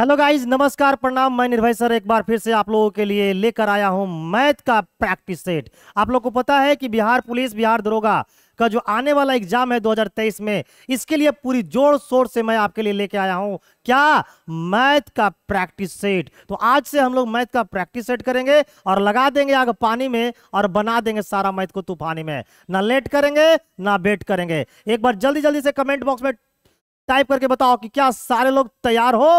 Hello guys नमस्कार प्रणाम मैं निर्भय सर एक बार फिर से आप लोगों के लिए लेकर आया हूं मैथ का प्रैक्टिस सेट आप लोग को पता है कि बिहार पुलिस बिहार दरोगा का जो आने वाला एग्जाम है 2023 में इसके लिए पूरी जोर शोर से मैं आपके लिए लेके आया हूं क्या मैथ का प्रैक्टिस सेट तो आज से हम लोग मैथ का प्रैक्टिस सेट करेंगे और लगा देंगे आग पानी में और बना देंगे सारा मैथ को तूफानी में ना लेट करेंगे ना बेट करेंगे एक बार जल्दी जल्दी से कमेंट बॉक्स में टाइप करके बताओ कि क्या सारे लोग तैयार हो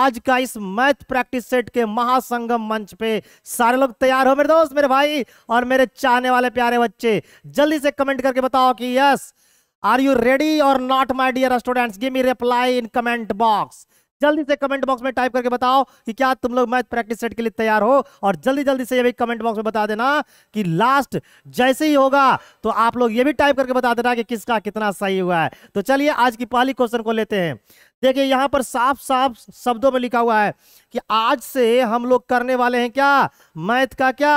आज का इस मैथ प्रैक्टिस सेट के महासंगम मंच पे सारे लोग तैयार हो मेरे दोस्त मेरे भाई और मेरे चाहने वाले प्यारे बच्चे जल्दी से कमेंट करके बताओ कि यस आर यू रेडी और not my dear students give me reply in comment box जल्दी से कमेंट बॉक्स में टाइप करके बताओ कि क्या तुम लोग मैथ प्रैक्टिस सेट के लिए तैयार हो और जल्दी जल्दी से ये भी कमेंट बॉक्स में बता देना कि लास्ट जैसे ही होगा तो आप लोग ये भी टाइप करके बता देना कि किसका कितना सही हुआ है तो चलिए आज की पहली क्वेश्चन को लेते हैं देखिए यहाँ पर साफ साफ शब्दों में लिखा हुआ है कि आज से हम लोग करने वाले हैं क्या मैथ का क्या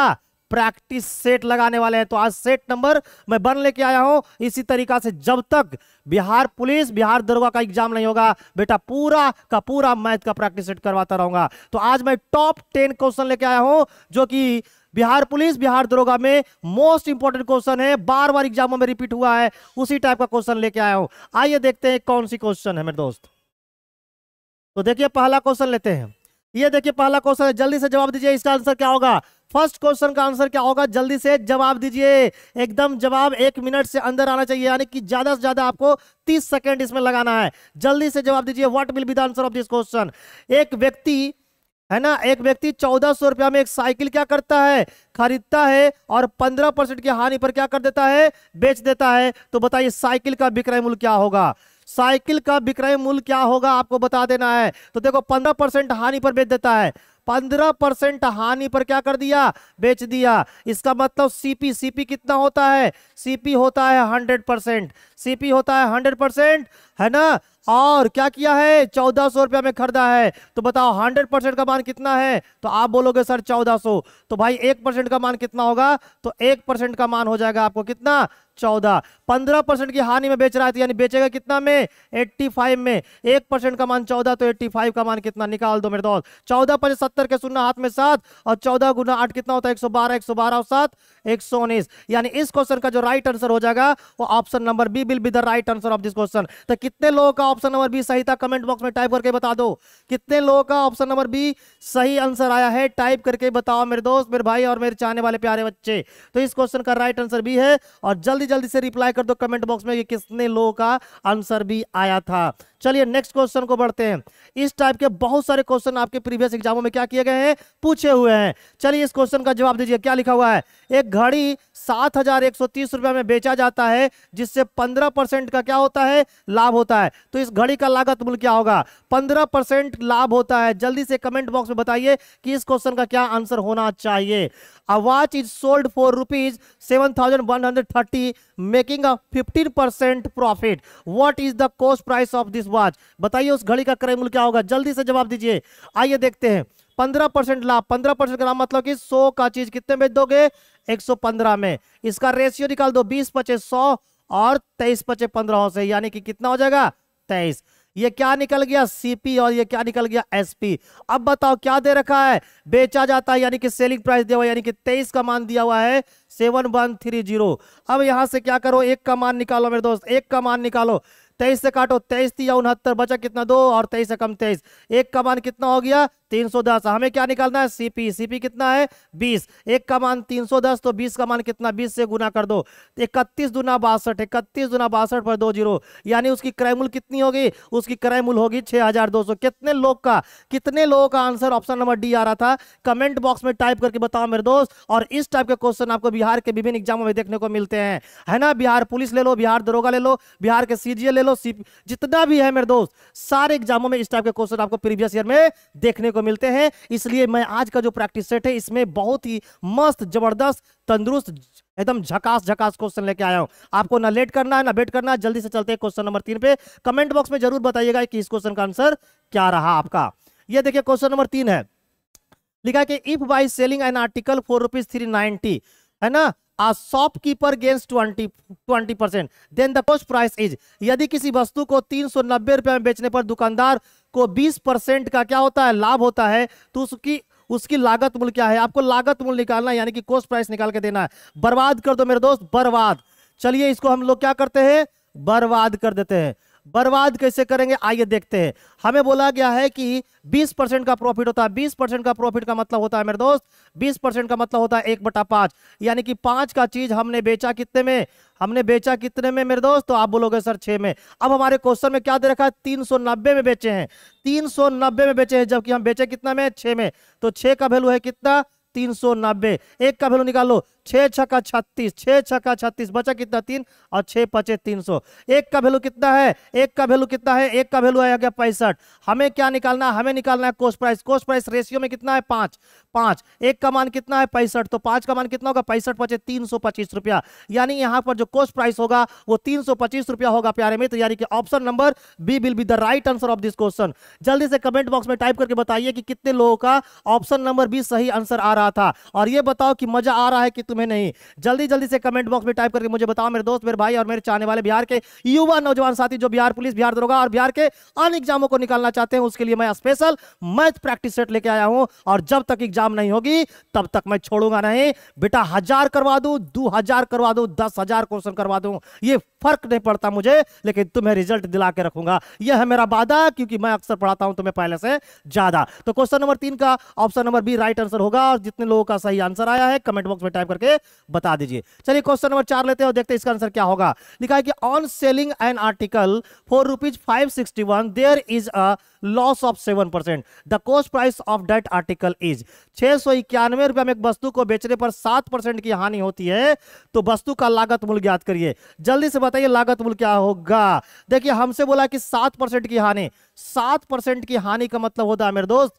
प्रैक्टिस सेट लगाने वाले हैं तो आज सेट नंबर मैं बन लेके आया हूं इसी तरीका से जब तक बिहार पुलिस बिहार दरोगा का एग्जाम नहीं होगा बेटा पूरा का पूरा मैथ का प्रैक्टिस सेट करवाता रहूंगा तो आज मैं टॉप टेन क्वेश्चन लेके आया हूं जो कि बिहार पुलिस बिहार दरोगा में मोस्ट इंपॉर्टेंट क्वेश्चन है बार बार एग्जामों में रिपीट हुआ है उसी टाइप का क्वेश्चन लेके आया हूं आइए देखते हैं कौन सी क्वेश्चन है मेरे दोस्त तो देखिए पहला क्वेश्चन लेते हैं ये देखिए पहला क्वेश्चन है जल्दी से जवाब दीजिए इसका आंसर क्या होगा फर्स्ट क्वेश्चन का आंसर क्या होगा जल्दी से जवाब दीजिए एकदम जवाब एक मिनट से अंदर आना चाहिए यानी कि ज्यादा से ज्यादा आपको 30 सेकंड इसमें लगाना है जल्दी से जवाब दीजिए what will be the answer of this question एक व्यक्ति है ना एक व्यक्ति चौदह सौ रुपया में एक साइकिल क्या करता है खरीदता है और पंद्रह परसेंट की हानि पर क्या कर देता है बेच देता है तो बताइए साइकिल का विक्रय मूल्य क्या होगा साइकिल का विक्रय मूल्य क्या होगा आपको बता देना है तो देखो पंद्रह परसेंट हानि पर बेच देता है पंद्रह परसेंट हानि पर क्या कर दिया बेच दिया इसका मतलब सीपी सीपी कितना होता है सीपी होता है हंड्रेड परसेंट सीपी होता है हंड्रेड परसेंट है ना और क्या किया है चौदह सौ रुपया में खरीदा है तो बताओ हंड्रेड परसेंट का मान कितना है तो आप बोलोगे सर चौदह सौ तो भाई एक परसेंट का मान कितना होगा तो एक परसेंट का मान हो जाएगा आपको कितना चौदह पंद्रह परसेंट की हानि में बेच रहा है तो यानी बेचेगा कितना में एट्टी फाइव में एक परसेंट का मान चौदह तो एट्टी फाइव का मान कितना निकाल दो मेरे दोस्त चौदह पचास सत्तर के शून्य हाथ में सात और चौदह गुना आठ कितना होता है एक सौ बारह एक सौ बारह और सात एक सौ उन्नीस यानी इस क्वेश्चन का जो राइट आंसर हो जाएगा वो option number B will be the right answer of this question तो कितने लोगों का ऑप्शन नंबर बी सही था कमेंट बॉक्स में टाइप करके बता दो कितने लोगों का ऑप्शन नंबर बी सही आंसर आया है टाइप करके बताओ मेरे दोस्त मेरे भाई और मेरे चाहने वाले प्यारे बच्चे तो इस क्वेश्चन का राइट आंसर बी है और जल्दी जल्दी से रिप्लाई कर दो कमेंट बॉक्स में कि किसने लोगों का आंसर भी आया था चलिए नेक्स्ट क्वेश्चन को बढ़ते हैं इस टाइप के बहुत सारे क्वेश्चन आपके प्रीवियस एग्जामों में क्या क्या किए गए हैं पूछे हुए हैं चलिए इस क्वेश्चन का जवाब दीजिए क्या लिखा हुआ है एक घड़ी सात हजार एक सौ तीस रुपया में बेचा जाता है जिससे पंद्रह परसेंट का क्या होता है लाभ होता है तो इस घड़ी का लागत मूल्य क्या होगा पंद्रह परसेंट लाभ होता है जल्दी से कमेंट बॉक्स में बताइए कि इस क्वेश्चन का क्या आंसर होना चाहिए a watch is sold for rupees seven thousand one hundred thirty making a fifteen percent profit what is the cost price of this watch बताइए उस घड़ी का क्रय मूल्य क्या होगा जल्दी से जवाब दीजिए आइए देखते हैं पंद्रह परसेंट लाभ पंद्रह परसेंट का लाभ मतलब कि सौ का चीज कितने में दोगे एक सौ पंद्रह में इसका रेशियो निकाल दो बीस पचे सौ और तेईस पचे पंद्रह से यानी कि कितना हो जाएगा तेईस ये क्या निकल गया सीपी और ये क्या निकल गया एसपी अब बताओ क्या दे रखा है बेचा जाता है यानी कि सेलिंग प्राइस दिया हुआ यानी कि तेईस का मान दिया हुआ है सेवन वन थ्री जीरो अब यहां से क्या करो एक का मान निकालो मेरे दोस्त एक का मान निकालो तेईस से काटो तेईस दिया उनहत्तर बचा कितना दो और तेईस से कम तेईस एक का मान कितना हो गया तीन सौ दस हमें क्या निकालना है सीपी सीपी कितना है बीस एक का मान तीन सौ दस तो बीस का मान कितना बीस से गुना कर दो इकतीस दुना बासठ इकतीस दुना बासठ पर दो जीरो यानी उसकी क्रयमूल मूल कितनी होगी उसकी क्रयमूल मूल होगी छः हजार दो सौ कितने लोग का कितने लोगों का आंसर ऑप्शन नंबर डी आ रहा था कमेंट बॉक्स में टाइप करके बताओ मेरे दोस्त और इस टाइप के क्वेश्चन आपको बिहार के विभिन्न एग्जामों में देखने को मिलते हैं है ना बिहार पुलिस ले लो बिहार दरोगा ले लो बिहार के सी ले लो जितना भी है मेरे दोस्त सारे एग्जामों में इस टाइप के क्वेश्चन आपको प्रीवियस ईयर में देखने को को मिलते हैं इसलिए मैं आज का जो प्रैक्टिस सेट है इसमें बहुत ही मस्त जबरदस्त तंदुरुस्त एकदम झकास झकास क्वेश्चन लेके आया हूं आपको ना लेट करना है ना वेट करना है जल्दी से चलते हैं क्वेश्चन नंबर तीन पे कमेंट बॉक्स में जरूर बताइएगा कि इस क्वेश्चन का आंसर क्या रहा आपका ये देखिए क्वेश्चन नंबर तीन है लिखा कि if by selling an article for rupees three ninety है ना shopkeeper shopkeeper gains 20 20 percent then the cost price is यदि किसी वस्तु को तीन सौ नब्बे रुपए में बेचने पर दुकानदार को 20 परसेंट का क्या होता है लाभ होता है तो उसकी उसकी लागत मूल्य क्या है आपको लागत मूल्य निकालना यानी कि कोस्ट प्राइस निकाल के देना है बर्बाद कर दो मेरे दोस्त बर्बाद चलिए इसको हम लोग क्या करते हैं बर्बाद कर देते हैं बर्बाद कैसे करेंगे आइए देखते हैं हमें बोला गया है कि 20 परसेंट का प्रॉफिट होता है 20 परसेंट का प्रॉफिट का मतलब होता है मेरे दोस्त 20 परसेंट का मतलब होता है एक बटा पांच यानी कि पांच का चीज हमने बेचा कितने में हमने बेचा कितने में मेरे दोस्त तो आप बोलोगे सर छे में अब हमारे क्वेश्चन में क्या दे रखा है तीन में बेचे हैं तीन में बेचे हैं जबकि हम बेचे कितना में छे में तो छे का वैल्यू है कितना तीन सौ नब्बे एक का वैल्यू निकालो छः छक्का छत्तीस छः छक्का छत्तीस बचा कितना तीन और छः पचे तीन सौ एक का वैल्यू कितना है एक का वैल्यू कितना है एक का वैल्यू आया गया पैंसठ हमें क्या निकालना है हमें निकालना है cost price cost price ratio में कितना है पाँच पाँच एक का मान कितना है पैंसठ तो पाँच का मान कितना होगा पैंसठ पचे तीन सौ पच्चीस रुपया यानी यहाँ पर जो कोस्ट प्राइस होगा वो तीन सौ पच्चीस रुपया होगा प्यारे मित्र यानी कि option number B will be the right answer of this question जल्दी से कमेंट बॉक्स में टाइप करके बताइए कि कितने लोगों का ऑप्शन नंबर बी सही आंसर आ रहा रहा था और ये बताओ कि मजा आ रहा है कि तुम्हें नहीं जल्दी जल्दी से कमेंट बॉक्स में टाइप करके मुझे बताओ मेरे दोस्त मेरे भाई और मेरे चाहने वाले बिहार के युवा नौजवान साथी जो बिहार पुलिस बिहार दरोगा और बिहार के अन एग्जामों को निकालना चाहते हैं उसके लिए मैं स्पेशल मैथ प्रैक्टिस सेट लेके आया हूं और जब तक एग्जाम नहीं होगी तब तक मैं छोड़ूंगा नहीं बेटा हजार करवा दू दो हजार करवा दू दस हजार क्वेश्चन करवा दू ये फर्क नहीं पड़ता मुझे लेकिन तुम्हें रिजल्ट दिला के रखूंगा यह है मेरा वादा क्योंकि मैं अक्सर पढ़ाता हूं तुम्हें पहले से ज्यादा तो क्वेश्चन नंबर तीन का option number B right answer होगा और जितने लोगों का सही आंसर आया है कमेंट बॉक्स में टाइप करके बता दीजिए चलिए क्वेश्चन नंबर चार लेते हैं और देखते हैं इसका आंसर क्या होगा लिखा है कि on selling an article for rupees five sixty one there is a loss of seven percent the cost price of that article is छह सौ इक्यानवे रुपए में एक वस्तु को बेचने पर सात परसेंट की हानि होती है तो वस्तु का लागत मूल्य ज्ञात करिए जल्दी से बताइए लागत मूल्य क्या होगा देखिए हमसे बोला कि सात परसेंट की हानि सात परसेंट की हानि का मतलब होता है मेरे दोस्त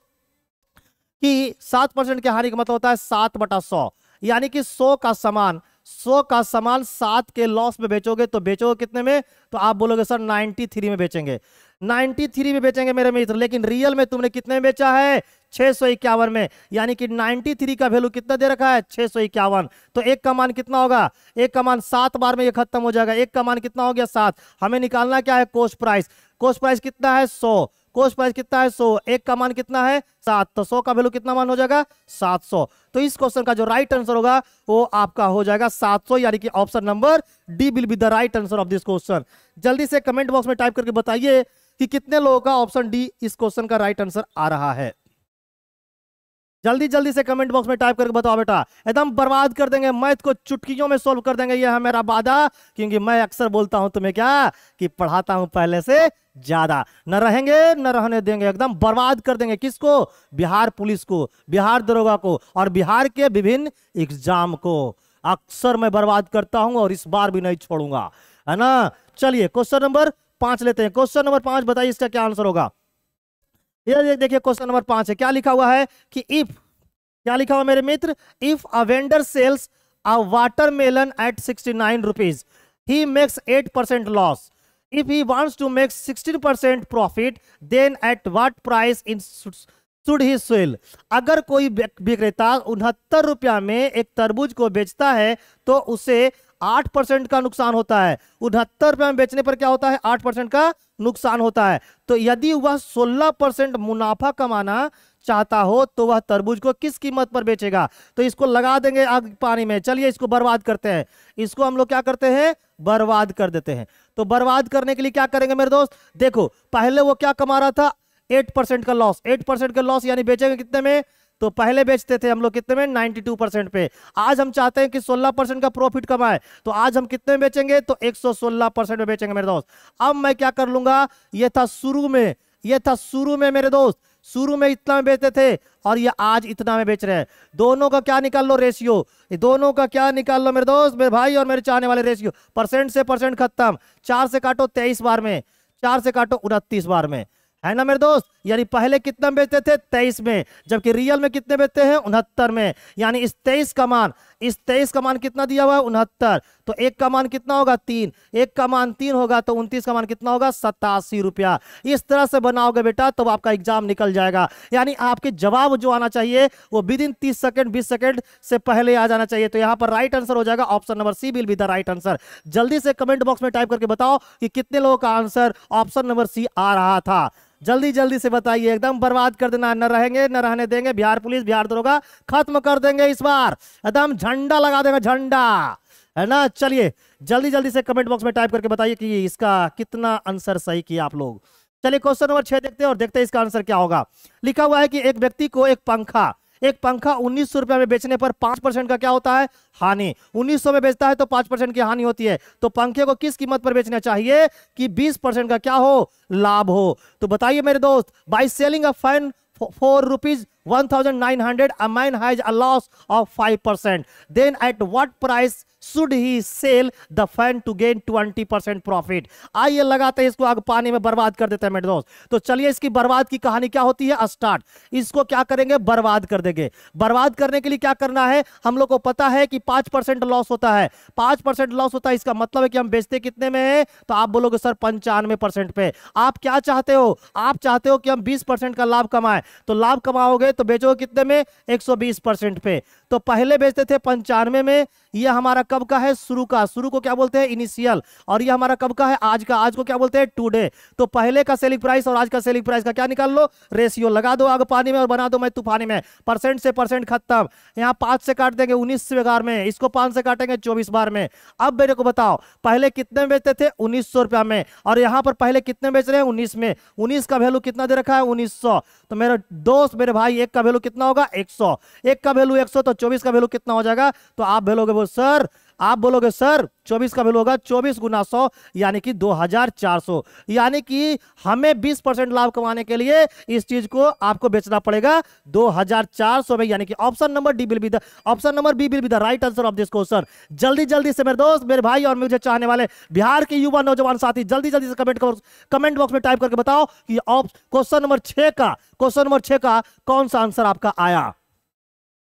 कि सात परसेंट की हानि का मतलब होता है सात बटा सौ यानी कि सौ का सामान सौ का सामान सात के लॉस में बेचोगे तो बेचोगे कितने में तो आप बोलोगे सर नाइन्टी थ्री में बेचेंगे नाइन्टी थ्री में बेचेंगे मेरे मित्र लेकिन रियल में तुमने कितने में बेचा है छह सौ इक्यावन में यानी कि नाइन्टी थ्री का वैल्यू कितना दे रखा है छह सौ इक्यावन तो एक का मान कितना होगा एक का मान सात बार में ये खत्म हो जाएगा एक का मान कितना हो गया सात हमें निकालना क्या है कोस्ट प्राइस कोस्ट प्राइस कितना है सौ कोष प्राइस कितना है सो एक का मान कितना है सात तो सौ का वैल्यू कितना मान हो जाएगा सात सौ तो इस क्वेश्चन का जो राइट आंसर होगा वो आपका हो जाएगा सात सौ यानी कि option number D will be the right answer of this question जल्दी से कमेंट बॉक्स में टाइप करके बताइए कि कितने लोगों का ऑप्शन डी इस क्वेश्चन का राइट आंसर आ रहा है जल्दी जल्दी से कमेंट बॉक्स में टाइप करके बताओ बेटा एकदम बर्बाद कर देंगे मैथ को चुटकियों में सोल्व कर देंगे यह है मेरा वादा क्योंकि मैं अक्सर बोलता हूं तुम्हें क्या कि पढ़ाता हूं पहले से ज्यादा न रहेंगे न रहने देंगे एकदम बर्बाद कर देंगे किसको बिहार पुलिस को बिहार दरोगा को और बिहार के विभिन्न एग्जाम को अक्सर मैं बर्बाद करता हूं और इस बार भी नहीं छोड़ूंगा है ना चलिए क्वेश्चन नंबर पांच लेते हैं क्वेश्चन नंबर पांच बताइए इसका क्या आंसर होगा ये देखिए क्वेश्चन नंबर पांच है क्या लिखा हुआ है कि इफ क्या लिखा हुआ मेरे मित्र if a vendor sells a watermelon at sixty nine rupees he makes eight percent loss if he wants to make 16% profit then at what price in should he sell अगर कोई विक्रेता उनहत्तर रुपया में एक तरबूज को बेचता है तो उसे आठ परसेंट का नुकसान होता है उनहत्तर रुपया में बेचने पर क्या होता है आठ परसेंट का नुकसान होता है तो यदि वह सोलह परसेंट मुनाफा कमाना चाहता हो तो वह तरबूज को किस कीमत पर बेचेगा तो इसको लगा देंगे आग पानी में चलिए इसको बर्बाद करते हैं इसको हम लोग क्या करते हैं बर्बाद कर देते हैं तो बर्बाद करने के लिए क्या करेंगे मेरे दोस्त देखो पहले वो क्या कमा रहा था एट परसेंट का लॉस एट परसेंट का लॉस यानी बेचेंगे कितने में तो पहले बेचते थे हम लोग कितने में 92 परसेंट पे आज हम चाहते हैं कि 16 परसेंट का प्रॉफिट कमाए तो आज हम कितने में बेचेंगे तो 116 परसेंट में बेचेंगे मेरे दोस्त अब मैं क्या कर लूंगा ये था शुरू में ये था शुरू में मेरे दोस्त शुरू में इतना में बेचते थे और ये आज इतना में बेच रहे हैं दोनों का क्या निकाल लो रेशियो दोनों का क्या निकाल लो मेरे दोस्त मेरे भाई और मेरे चाहने वाले रेशियो परसेंट से परसेंट खत्म चार से काटो तेईस बार में चार से काटो उनतीस बार में है ना मेरे दोस्त यानी पहले कितना बेचते थे तेईस में जबकि रियल में कितने बेचते हैं उनहत्तर में यानी इस तेईस का मान इस तेईस का मान कितना दिया हुआ है उनहत्तर तो एक का मान कितना होगा तीन एक का मान तीन होगा तो उनतीस का मान कितना होगा सतासी रुपया इस तरह से बनाओगे बेटा तब तो आपका एग्जाम निकल जाएगा यानी आपके जवाब जो आना चाहिए वो विद इन तीस सेकेंड बीस सेकेंड से पहले आ जाना चाहिए तो यहाँ पर राइट आंसर हो जाएगा option number C will be the right answer जल्दी से कमेंट बॉक्स में टाइप करके बताओ कि कितने लोगों का आंसर ऑप्शन नंबर सी आ रहा था जल्दी जल्दी से बताइए एकदम बर्बाद कर देना न रहेंगे न रहने देंगे बिहार पुलिस बिहार दरोगा खत्म कर देंगे इस बार एकदम झंडा लगा देंगे झंडा है ना चलिए जल्दी जल्दी से कमेंट बॉक्स में टाइप करके बताइए कि इसका कितना आंसर सही किया आप लोग चलिए क्वेश्चन नंबर छह देखते हैं और देखते हैं इसका आंसर क्या होगा लिखा हुआ है कि एक व्यक्ति को एक पंखा एक पंखा उन्नीस रुपया में बेचने पर पांच परसेंट का क्या होता है हानि उन्नीस में बेचता है तो पांच परसेंट की हानि होती है तो पंखे को किस कीमत पर बेचना चाहिए कि बीस परसेंट का क्या हो लाभ हो तो बताइए मेरे दोस्त by selling a fan four rupees 1900 a man a loss of five percent then at what price should he sell the fan to gain twenty percent profit आइए लगाते हैं इसको आग पानी में बर्बाद कर देते हैं मेरे दोस्त तो चलिए इसकी बर्बाद की कहानी क्या होती है स्टार्ट इसको क्या करेंगे बर्बाद कर देंगे बर्बाद करने के लिए क्या करना है हम लोग को पता है कि पांच परसेंट लॉस होता है पांच परसेंट लॉस होता है इसका मतलब है कि हम बेचते कितने में है तो आप बोलोगे सर पंचानवे परसेंट पे आप क्या चाहते हो आप चाहते हो कि हम बीस परसेंट का लाभ कमाए तो लाभ कमाओगे तो बेचोगे कितने में एक सौ बीस परसेंट पे तो पहले बेचते थे पंचानवे में यह हमारा कब का है शुरू का शुरू को क्या बोलते हैं इनिशियल और यह हमारा कब का है आज का आज को क्या बोलते हैं टूडे तो पहले का सेलिंग प्राइस और आज का सेलिंग प्राइस का क्या निकाल लो रेशियो लगा दो आग पानी में और बना दो मैं तूफानी में परसेंट से परसेंट खत्म यहाँ पांच से काट देंगे उन्नीस बार में इसको पांच से काटेंगे चौबीस बार में अब मेरे को बताओ पहले कितने बेचते थे उन्नीस रुपया में और यहाँ पर पहले कितने बेच रहे हैं उन्नीस में उन्नीस का वैल्यू कितना दे रखा है उन्नीस तो मेरे दोस्त मेरे भाई एक का वैल्यू कितना होगा एक एक का वैल्यू एक तो चौबीस का वैल्यू कितना हो जाएगा तो आप वैल्यू बोलोगे सर आप बोलोगे सर 24 का वैल्यू होगा 24 गुना सौ यानी कि 2400 यानी कि हमें 20 परसेंट लाभ कमाने के लिए इस चीज को आपको बेचना पड़ेगा 2400 में यानी कि option number D will be the option number B will be the right answer of this question जल्दी जल्दी से मेरे दोस्त मेरे भाई और मुझे चाहने वाले बिहार के युवा नौजवान साथी जल्दी जल्दी से कमेंट कर, कमेंट बॉक्स में टाइप करके बताओ कि क्वेश्चन नंबर छह का क्वेश्चन नंबर छह का कौन सा आंसर आपका आया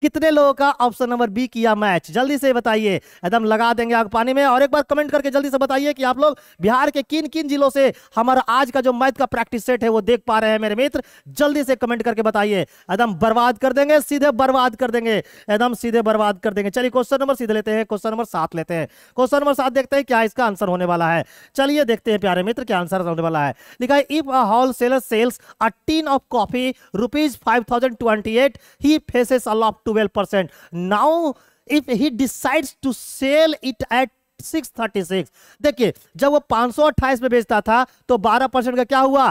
कितने लोगों का ऑप्शन नंबर बी किया मैच जल्दी से बताइए एकदम लगा देंगे आग पानी में और एक बार कमेंट करके जल्दी से बताइए कि आप लोग बिहार के किन किन जिलों से हमारा आज का जो मैथ का प्रैक्टिस सेट है वो देख पा रहे हैं मेरे मित्र जल्दी से कमेंट करके बताइए एकदम बर्बाद कर देंगे सीधे बर्बाद कर देंगे एकदम सीधे बर्बाद कर देंगे चलिए क्वेश्चन नंबर सीधे लेते हैं क्वेश्चन नंबर सात लेते हैं क्वेश्चन नंबर सात देखते हैं क्या इसका आंसर होने वाला है चलिए देखते हैं प्यारे मित्र क्या आंसर होने वाला है लिखा है if a wholesaler sells a tin of coffee rupees five thousand twenty eight he faces a two 12 percent. Now if he decides to sell it at 636 देखिए जब वो 528 में बेचता था तो 12 परसेंट का क्या हुआ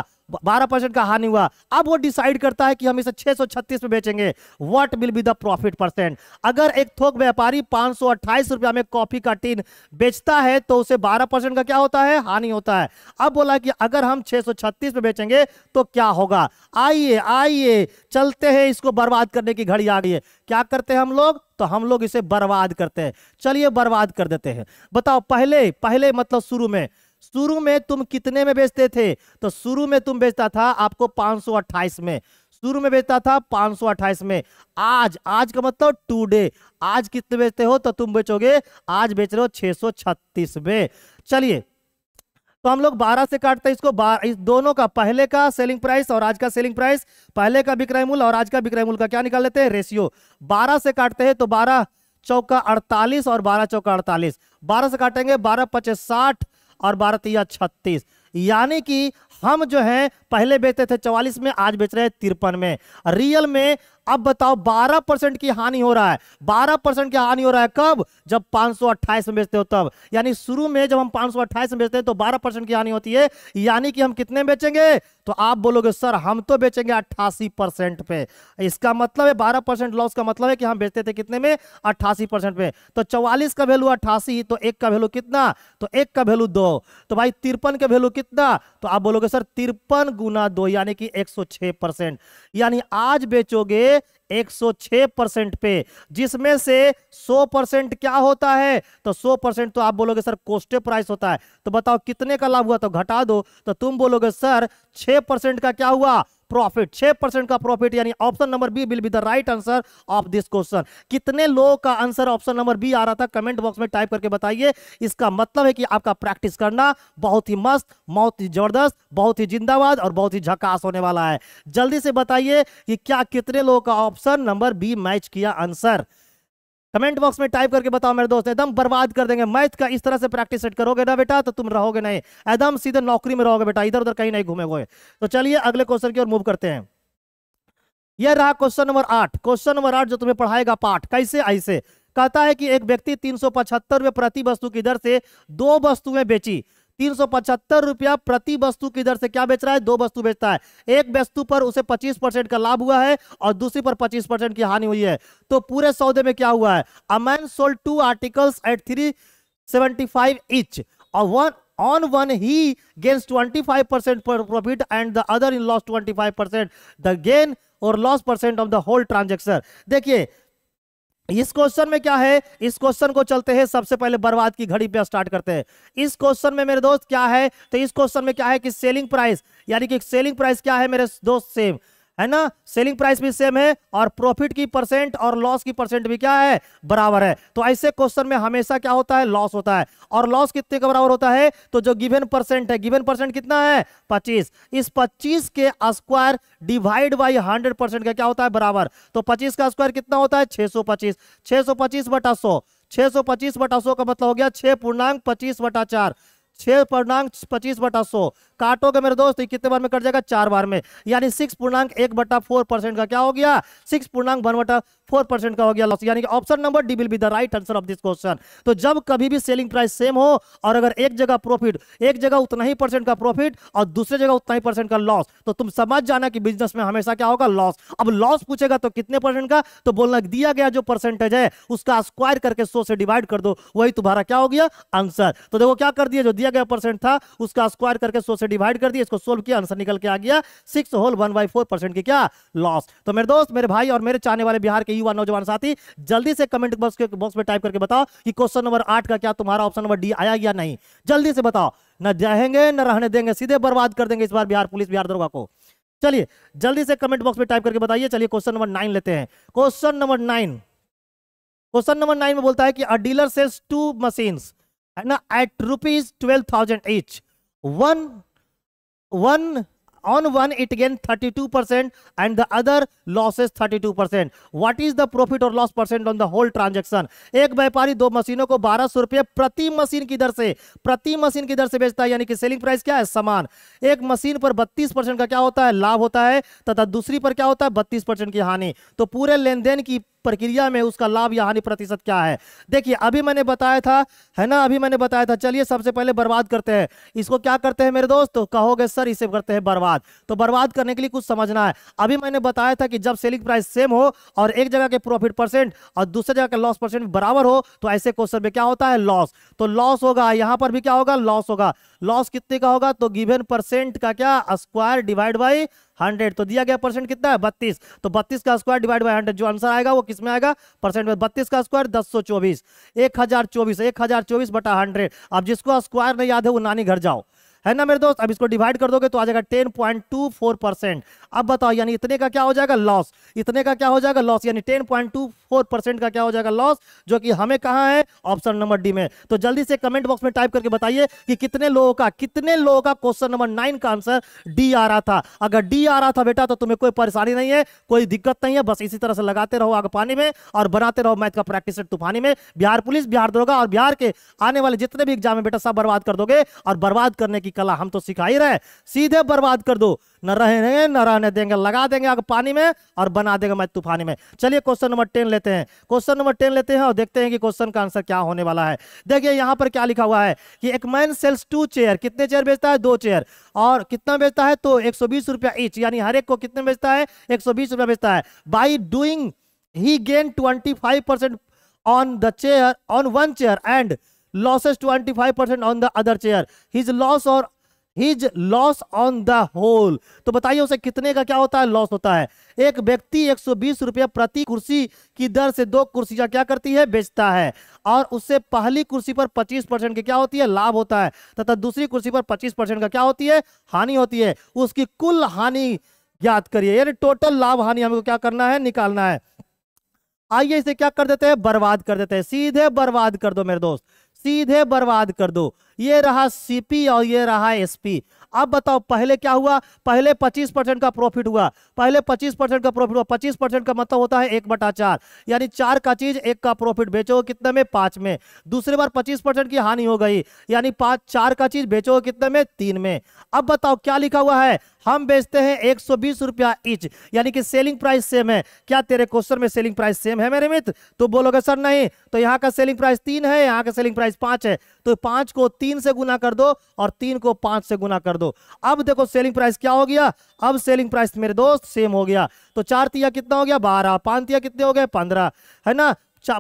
बारह परसेंट का हानि हुआ अब वो डिसाइड करता है कि हम इसे 636 में बेचेंगे what will be the profit percent अगर एक थोक व्यापारी पांच सौ में कॉफी का टीन बेचता है तो उसे बारह परसेंट का क्या होता है हानि होता है अब बोला कि अगर हम 636 में बेचेंगे तो क्या होगा आइए आइए चलते हैं इसको बर्बाद करने की घड़ी आ गई है क्या करते हैं हम लोग तो हम लोग इसे बर्बाद करते हैं चलिए बर्बाद कर देते हैं बताओ पहले पहले मतलब शुरू में शुरू में तुम कितने में बेचते थे तो शुरू में तुम बेचता था आपको 528 में शुरू में बेचता था 528 में आज आज का मतलब टुडे आज कितने बेचते हो तो तुम बेचोगे आज बेच रहे हो छत्तीस में चलिए तो हम लोग 12 से काटते हैं इसको बार इस दोनों का पहले का सेलिंग प्राइस और आज का सेलिंग प्राइस पहले का विक्रय मूल्य और आज का विक्रय मूल्य का क्या निकाल लेते हैं रेशियो 12 से काटते हैं तो 12 चौका 48 और 12 चौका 48 12 से काटेंगे 12 पचे साठ और बारह तिया छत्तीस यानी कि हम जो है पहले बेचते थे चौवालीस में आज बेच रहे हैं तिरपन में रियल में अब बताओ 12 परसेंट की हानि हो रहा है 12 परसेंट की हानि हो रहा है कब जब 528 में बेचते हो तब यानी शुरू में जब हम 528 में बेचते हैं तो 12 परसेंट की हानि होती है यानी कि हम कितने बेचेंगे तो आप बोलोगे सर हम तो बेचेंगे अट्ठासी परसेंट पे इसका मतलब है बारह परसेंट लॉस का मतलब है कि हम बेचते थे कितने में अट्ठासी परसेंट पे तो चौवालीस का वैल्यू अट्ठासी तो एक का वैल्यू कितना तो एक का वैल्यू दो तो भाई तिरपन का वैल्यू कितना तो आप बोलोगे सर तिरपन गुना दो यानी कि एक यानी आज बेचोगे 106 परसेंट पे जिसमें से 100 परसेंट क्या होता है तो 100 परसेंट तो आप बोलोगे सर कोस्टे प्राइस होता है तो बताओ कितने का लाभ हुआ तो घटा दो तो तुम बोलोगे सर 6 परसेंट का क्या हुआ प्रॉफिट छह परसेंट का प्रॉफिट यानी option number B will be the right answer of this question कितने लोगों का आंसर ऑप्शन नंबर बी आ रहा था कमेंट बॉक्स में टाइप करके बताइए इसका मतलब है कि आपका प्रैक्टिस करना बहुत ही मस्त बहुत ही जबरदस्त बहुत ही जिंदाबाद और बहुत ही झकास होने वाला है जल्दी से बताइए कि क्या कितने लोगों का ऑप्शन नंबर बी मैच किया आंसर कमेंट बॉक्स में टाइप करके बताओ मेरे दोस्त एकदम बर्बाद कर देंगे मैथ का इस तरह से प्रैक्टिस सेट करोगे ना बेटा तो तुम रहोगे नहीं एकदम सीधे नौकरी में रहोगे बेटा इधर उधर कहीं नहीं घूमे हुए तो चलिए अगले क्वेश्चन की ओर मूव करते हैं यह रहा क्वेश्चन नंबर आठ क्वेश्चन नंबर आठ जो तुम्हें पढ़ाएगा पाठ कैसे ऐसे कहता है कि एक व्यक्ति तीन सौ पचहत्तर प्रति वस्तु की दर से दो वस्तुएं बेची तीन सौ पचहत्तर रुपया प्रति वस्तु की दर से क्या बेच रहा है दो वस्तु बेचता है एक वस्तु पर उसे पच्चीस परसेंट का लाभ हुआ है और दूसरी पर पच्चीस परसेंट की हानि हुई है तो पूरे सौदे में क्या हुआ है a man sold two articles at three seventy five each और one on one he gains 25% per profit and the other in loss 25% the gain or loss percent of the whole transaction देखिए इस क्वेश्चन में क्या है इस question को चलते हैं सबसे पहले बर्बाद की घड़ी पे स्टार्ट करते हैं इस क्वेश्चन में मेरे दोस्त क्या है तो इस क्वेश्चन में क्या है कि सेलिंग प्राइस यानी कि सेलिंग प्राइस क्या है मेरे दोस्त सेम है ना सेलिंग प्राइस भी सेम है और प्रॉफिट की परसेंट और लॉस की परसेंट भी क्या है बराबर है तो ऐसे क्वेश्चन में हमेशा क्या होता है लॉस होता है और लॉस कितने का बराबर होता है तो जो गिवन परसेंट है गिवन परसेंट कितना है पच्चीस इस पच्चीस के square divide by hundred percent का क्या होता है बराबर तो पच्चीस का स्क्वायर कितना होता है छह सौ पच्चीस छह सौ पच्चीस बटा सौ छह सौ पच्चीस बटा सौ का मतलब हो गया छह पूर्णांक पच्चीस बटा चार छह पूर्णांक पच्चीस बटा सौ काटोगे मेरे दोस्त ये कितने बार में कट जाएगा चार बार में यानी सिक्स पूर्णांक एक बटा फोर परसेंट का क्या हो गया सिक्स पूर्णांक वन बटा फोर परसेंट का हो गया लॉस यानी कि option number D will be the right answer of this question तो जब कभी भी सेलिंग प्राइस सेम हो और अगर एक जगह प्रॉफिट एक जगह उतना ही परसेंट का प्रॉफिट और दूसरे जगह उतना ही परसेंट का लॉस तो तुम समझ जाना कि बिजनेस में हमेशा क्या होगा लॉस अब लॉस पूछेगा तो कितने परसेंट का तो बोलना दिया गया जो परसेंटेज है उसका स्क्वायर करके सो से डिवाइड कर दो वही तुम्हारा क्या हो गया आंसर तो देखो क्या कर दिया जो दिया गया परसेंट था उसका स्क्वायर करके सो से डिवाइड कर दिया इसको सोल्व किया आंसर निकल के आ गया six whole one by four percent की क्या लॉस तो मेरे दोस्त मेरे भाई और मेरे चाहने वाले बिहार के युवा नौजवान साथी जल्दी से कमेंट बॉक्स के बॉक्स में टाइप करके बताओ कि क्वेश्चन नंबर आठ का क्या तुम्हारा ऑप्शन नंबर डी आया या नहीं जल्दी से बताओ न जाएंगे न रहने देंगे सीधे बर्बाद कर देंगे इस बार बिहार पुलिस बिहार दरोगा को चलिए जल्दी से कमेंट बॉक्स में टाइप करके बताइए चलिए क्वेश्चन नंबर नाइन लेते हैं question number nine question number nine में बोलता है कि a dealer sells two machines है ना at rupees twelve thousand each one one on one it gain thirty two percent and the other losses thirty two percent what is the profit और loss percent on the whole transaction एक व्यापारी दो मशीनों को बारह सौ रुपये प्रति मशीन की दर से प्रति मशीन की दर से बेचता है यानी कि सेलिंग प्राइस क्या है समान एक मशीन पर बत्तीस परसेंट का क्या होता है लाभ होता है तथा दूसरी पर क्या होता है बत्तीस परसेंट की हानि तो पूरे लेन देन की प्रक्रिया में उसका लाभ या हानि प्रतिशत क्या है देखिए अभी मैंने बताया था है ना अभी मैंने बताया था चलिए सबसे पहले बर्बाद करते हैं इसको क्या करते हैं मेरे दोस्त कहोगे सर इसे करते हैं बर्बाद तो बर्बाद करने के लिए कुछ समझना है अभी मैंने बताया था कि जब सेलिंग प्राइस सेम हो और एक जगह के प्रॉफिट परसेंट और दूसरे जगह के लॉस परसेंट बराबर हो तो ऐसे क्वेश्चन में क्या होता है लॉस तो लॉस होगा यहाँ पर भी क्या होगा लॉस होगा लॉस कितने का होगा तो गिवेन परसेंट का क्या स्क्वायर डिवाइड बाई हंड्रेड तो दिया गया परसेंट कितना है बत्तीस तो बत्तीस का स्क्वायर डिवाइड बाई हंड्रेड जो आंसर आएगा वो किसमें आएगा परसेंट में बत्तीस का स्क्वायर दस सौ चौबीस एक हजार चौबीस एक हजार चौबीस बटा हंड्रेड अब जिसको स्क्वायर नहीं याद है वो नानी घर जाओ है ना मेरे दोस्त अब इसको डिवाइड कर दोगे तो आ जाएगा ten point two four percent अब बताओ यानी इतने का क्या हो जाएगा लॉस इतने का क्या हो जाएगा लॉस यानी ten point two four percent का क्या हो जाएगा लॉस जो कि हमें कहा है ऑप्शन नंबर डी में तो जल्दी से कमेंट बॉक्स में टाइप करके बताइए कि कितने लोगों का कितने लोगों का क्वेश्चन नंबर नाइन का आंसर डी आ रहा था अगर डी आ रहा था बेटा तो तुम्हें कोई परेशानी नहीं है कोई दिक्कत नहीं है बस इसी तरह से लगाते रहो आग पानी में और बनाते रहो मैथ का प्रैक्टिस तूफानी में बिहार पुलिस बिहार दरोगा और बिहार के आने वाले जितने भी एग्जाम है बेटा सब बर्बाद कर दोगे और बर्बाद करने की की कला हम तो सिखा ही रहे सीधे बर्बाद कर दो न रहने न रहने देंगे लगा देंगे आग पानी में और बना देंगे मैं तूफानी में चलिए क्वेश्चन नंबर टेन लेते हैं क्वेश्चन नंबर टेन लेते हैं और देखते हैं कि क्वेश्चन का आंसर क्या होने वाला है देखिए यहाँ पर क्या लिखा हुआ है कि एक मैन सेल्स टू चेयर कितने चेयर बेचता है दो चेयर और कितना बेचता है तो एक रुपया ईच यानी हर एक को कितने बेचता है एक रुपया बेचता है by doing he gain twenty five percent on the chair on one chair and losses 25% on the other chair his loss or his loss on the whole तो बताइए उसे कितने का क्या होता है लॉस होता है एक व्यक्ति एक सौ बीस रुपये प्रति कुर्सी की दर से दो कुर्सियाँ क्या करती है बेचता है और उससे पहली कुर्सी पर पच्चीस परसेंट की क्या होती है लाभ होता है तथा दूसरी कुर्सी पर पच्चीस परसेंट का क्या होती है हानि होती है उसकी कुल हानि याद करिए यानी टोटल लाभ हानि हमको क्या करना है निकालना है आइए इसे क्या कर देते हैं बर्बाद कर देते हैं सीधे बर्बाद कर दो मेरे दोस्त सीधे बर्बाद कर दो ये रहा सीपी और ये रहा एसपी अब बताओ पहले क्या हुआ पहले 25 परसेंट का प्रॉफिट हुआ पहले 25 परसेंट का प्रॉफिट हुआ 25 परसेंट का मतलब होता है एक बटा चार यानी चार का चीज एक का प्रॉफिट बेचोगे कितने में पांच में दूसरे बार 25 परसेंट की हानि हो गई यानी पांच चार का चीज बेचोगे कितने में तीन में अब बताओ क्या लिखा हुआ है हम बेचते हैं एक सौ बीस रुपया इच यानी कि सेलिंग प्राइस सेम है क्या तेरे क्वेश्चन में सेलिंग प्राइस सेम है मेरे मित्र तो बोलोगे सर नहीं तो यहाँ का सेलिंग प्राइस तीन है यहाँ का सेलिंग प्राइस पांच है तो पांच को तीन से गुना कर दो और तीन को पांच से गुना कर दो अब देखो सेलिंग प्राइस क्या हो गया अब सेलिंग प्राइस मेरे दोस्त सेम हो गया तो चार तिया कितना हो गया बारह पांच तिया कितने हो गए पंद्रह है ना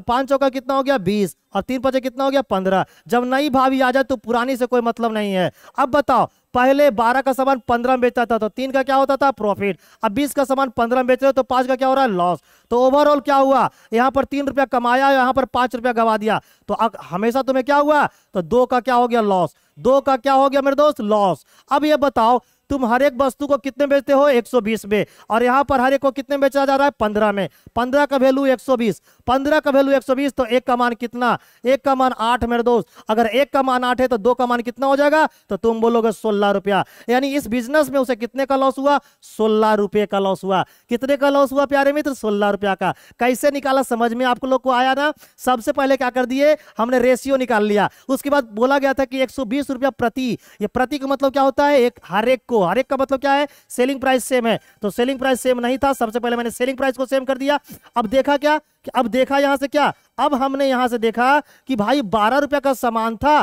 पांच चौका कितना हो गया बीस और तीन पचे कितना हो गया पंद्रह जब नई भाभी आ जाए तो पुरानी से कोई मतलब नहीं है अब बताओ पहले बारह का सामान पंद्रह में बेचता था तो तीन का क्या होता था प्रॉफिट अब बीस का सामान पंद्रह में बेच रहे हो तो पांच का क्या हो रहा है लॉस तो ओवरऑल क्या हुआ यहाँ पर तीन रुपया कमाया यहाँ पर पांच रुपया गवा दिया तो हमेशा तुम्हें क्या हुआ तो दो का क्या हो गया लॉस दो का क्या हो गया मेरे दोस्त लॉस अब ये बताओ तुम हर एक वस्तु को कितने बेचते हो 120 में और यहाँ पर हर एक को कितने बेचा जा रहा है पंद्रह में पंद्रह का वैल्यू 120 पंद्रह का वैल्यू 120 तो एक का मान कितना एक का मान आठ मेरे दोस्त अगर एक का मान आठ है तो दो का मान कितना हो जाएगा तो तुम बोलोगे सोलह रुपया यानी इस बिजनेस में उसे कितने का लॉस हुआ सोलह रुपये का लॉस हुआ कितने का लॉस हुआ प्यारे मित्र सोलह रुपया का कैसे निकाला समझ में आप लोग को आया ना सबसे पहले क्या कर दिए हमने रेशियो निकाल लिया उसके बाद बोला गया था कि एक रुपया प्रति ये प्रति का मतलब क्या होता है एक हर एक को तो हर एक का मतलब क्या है सेलिंग प्राइस सेम है तो सेलिंग प्राइस सेम नहीं था सबसे पहले मैंने सेलिंग प्राइस को सेम कर दिया अब देखा क्या कि अब देखा यहां से क्या अब हमने यहां से देखा कि भाई बारह रुपया का सामान था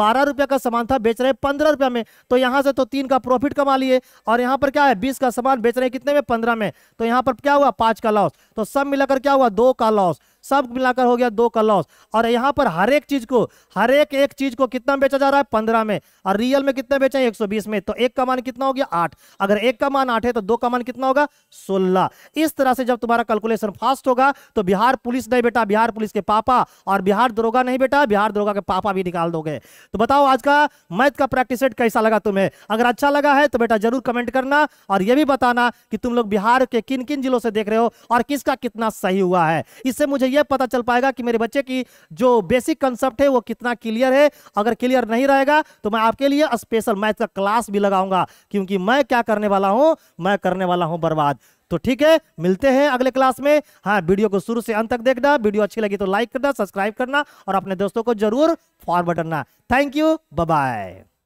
बारह रुपया का सामान था बेच रहे पंद्रह रुपया में तो यहां से तो तीन का प्रॉफिट कमा लिए और यहां पर क्या है बीस का सामान बेच रहे कितने में पंद्रह में तो यहां पर क्या हुआ पांच का लॉस तो सब मिलाकर क्या हुआ दो का लॉस सब मिलाकर हो गया दो का लॉस और यहाँ पर हर एक चीज को हर एक एक चीज को कितना बेचा जा रहा है पंद्रह में और रियल में कितना बेचा है एक में तो एक का मान कितना हो गया आठ अगर एक का मान आठ है तो दो का मान कितना होगा सोलह इस तरह से जब तुम्हारा कैलकुलेशन फास्ट होगा तो बिहार पुलिस नहीं बेटा बिहार पुलिस के पापा और बिहार दरोगा नहीं बेटा बिहार दरोगा के पापा भी निकाल दोगे तो बताओ आज का मैथ का प्रैक्टिस सेट कैसा लगा तुम्हें अगर अच्छा लगा है तो बेटा जरूर कमेंट करना और यह भी बताना कि तुम लोग बिहार के किन किन जिलों से देख रहे हो और किसका कितना सही हुआ है इससे मुझे यह पता चल पाएगा कि मेरे बच्चे की जो बेसिक कंसेप्ट है वो कितना क्लियर है अगर क्लियर नहीं रहेगा तो मैं आपके लिए स्पेशल मैथ का क्लास भी लगाऊंगा क्योंकि मैं क्या करने वाला हूँ मैं करने वाला हूँ बर्बाद तो ठीक है मिलते हैं अगले क्लास में हाँ वीडियो को शुरू से अंत तक देखना वीडियो अच्छी लगी तो लाइक करना सब्सक्राइब करना और अपने दोस्तों को जरूर फॉरवर्ड करना थैंक यू बाय